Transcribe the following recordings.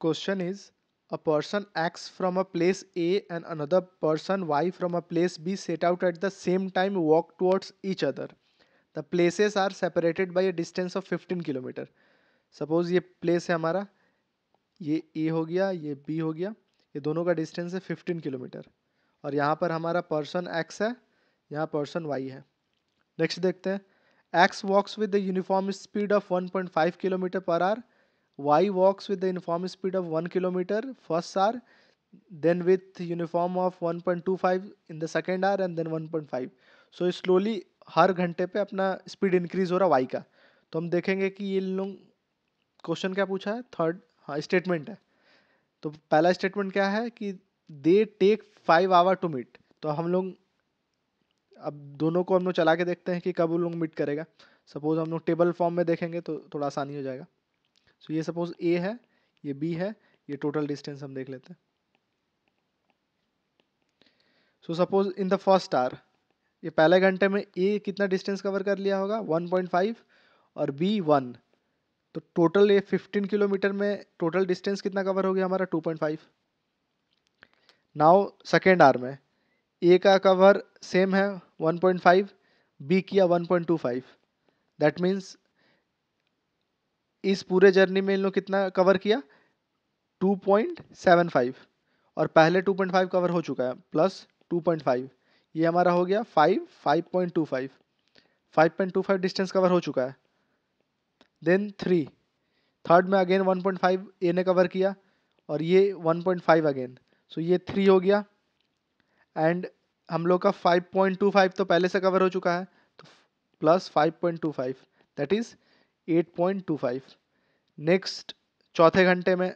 Question is a person X from a place A and another person Y from a place B set out at the same time walk towards each other. The places are separated by a distance of 15 kilometre suppose ये place है हमारा ये ए हो गया ये B हो गया ये दोनों का डिस्टेंस है 15 किलोमीटर और यहाँ पर हमारा पर्सन एक्स है यहाँ पर्सन वाई है नेक्स्ट देखते हैं X walks with the uniform speed of 1.5 kilometre पर or Y walks with the uniform speed of 1 kilometer first hour, then with uniform of 1.25 in the second hour and then 1.5. So slowly हर घंटे पे अपना speed increase हो रहा Y का तो हम देखेंगे कि ये लोग क्वेश्चन क्या पूछा है थर्ड हाँ स्टेटमेंट है तो पहला स्टेटमेंट क्या है कि they take five hour to meet तो हम लोग अब दोनों को हम लोग चला के देखते हैं कि कब वो लोग मीट करेगा सपोज हम लोग टेबल फॉर्म में देखेंगे तो थोड़ा आसानी हो जाएगा सो so, ये सपोज ए है ये बी है ये टोटल डिस्टेंस हम देख लेते हैं so suppose in the first hour ये पहले घंटे में ए कितना डिस्टेंस कवर कर लिया होगा 1.5 और बी वन तो टोटल ये 15 किलोमीटर में टोटल डिस्टेंस कितना कवर हो गया हमारा 2.5 नाउ सेकेंड आर में ए का कवर सेम है 1.5 बी किया 1.25 दैट मीन्स इस पूरे जर्नी में इन लोग कितना कवर किया 2.75 और पहले 2.5 कवर हो चुका है प्लस 2.5 ये हमारा हो गया 5 5.25 5.25 डिस्टेंस कवर हो चुका है देन थ्री थर्ड में अगेन 1.5 ए ने कवर किया और ये 1.5 अगेन सो ये थ्री हो गया एंड हम लोग का 5.25 तो पहले से कवर हो चुका है तो प्लस 5.25 दैट इज़ 8.25 नेक्स्ट चौथे घंटे में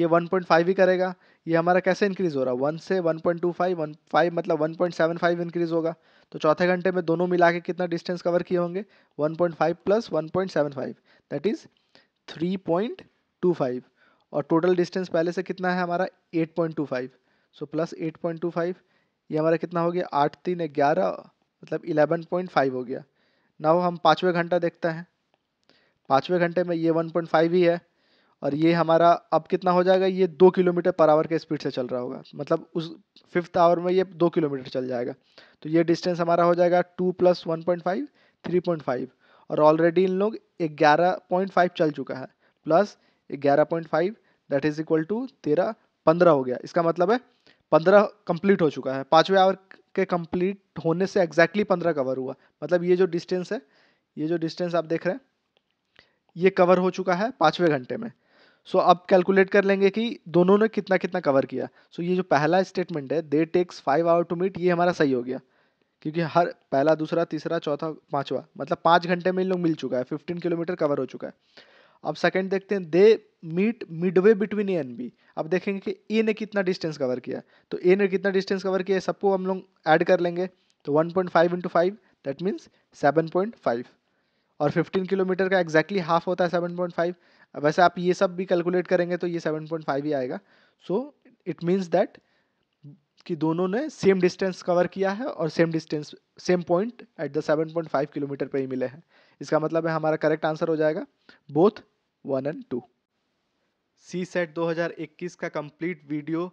ये 1.5 ही करेगा ये हमारा कैसे इंक्रीज़ हो रहा है वन से 1.25 वन फाइव मतलब 1.75 इंक्रीज़ होगा तो चौथे घंटे में दोनों मिला के कितना डिस्टेंस कवर किए होंगे 1.5 प्लस 1.75 दैट इज़ 3.25 और टोटल डिस्टेंस पहले से कितना है हमारा 8.25 सो प्लस 8.25 ये हमारा कितना हो गया आठ तीन ग्यारह मतलब 11.5 हो गया नाव हम पाँचवें घंटा देखते हैं पाँचवें घंटे में ये 1.5 ही है और ये हमारा अब कितना हो जाएगा ये दो किलोमीटर पर आवर के स्पीड से चल रहा होगा मतलब उस फिफ्थ आवर में ये दो किलोमीटर चल जाएगा तो ये डिस्टेंस हमारा हो जाएगा two plus one point five three point five और ऑलरेडी इन लोग ग्यारह पॉइंट फाइव चल चुका है प्लस ग्यारह point five that is equal to तेरह पंद्रह हो गया इसका मतलब है पंद्रह कंप्लीट हो चुका है पाँचवें आवर के कंप्लीट होने से एग्जैक्टली exactly पंद्रह कवर हुआ मतलब ये जो डिस्टेंस है ये जो डिस्टेंस आप देख रहे हैं ये कवर हो चुका है पाँचवें घंटे में सो so, अब कैलकुलेट कर लेंगे कि दोनों ने कितना कितना कवर किया सो so, ये जो पहला स्टेटमेंट है they takes five hour to meet ये हमारा सही हो गया क्योंकि हर पहला दूसरा तीसरा चौथा पाँचवा मतलब पाँच घंटे में इन लोग मिल चुका है फिफ्टीन किलोमीटर कवर हो चुका है अब सेकेंड देखते हैं they meet midway between A and B अब देखेंगे कि ए ने कितना डिस्टेंस कवर किया तो ए ने कितना डिस्टेंस कवर किया सबको हम लोग ऐड कर लेंगे तो 1.5 point five into five that means seven point five और 15 किलोमीटर का एक्जैक्टली हाफ होता है 7.5 वैसे आप ये सब भी कैलकुलेट करेंगे तो ये 7.5 ही आएगा सो इट मीन्स दैट कि दोनों ने सेम डिस्टेंस कवर किया है और same distance same point at the 7.5 kilometre पे ही मिले हैं इसका मतलब है हमारा करेक्ट आंसर हो जाएगा both one and two CSAT 2021 का कंप्लीट वीडियो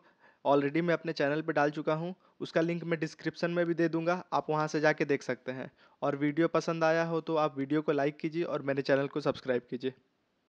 ऑलरेडी मैं अपने चैनल पर डाल चुका हूँ उसका लिंक मैं डिस्क्रिप्शन में भी दे दूंगा आप वहाँ से जाके देख सकते हैं और वीडियो पसंद आया हो तो आप वीडियो को लाइक कीजिए और मेरे चैनल को सब्सक्राइब कीजिए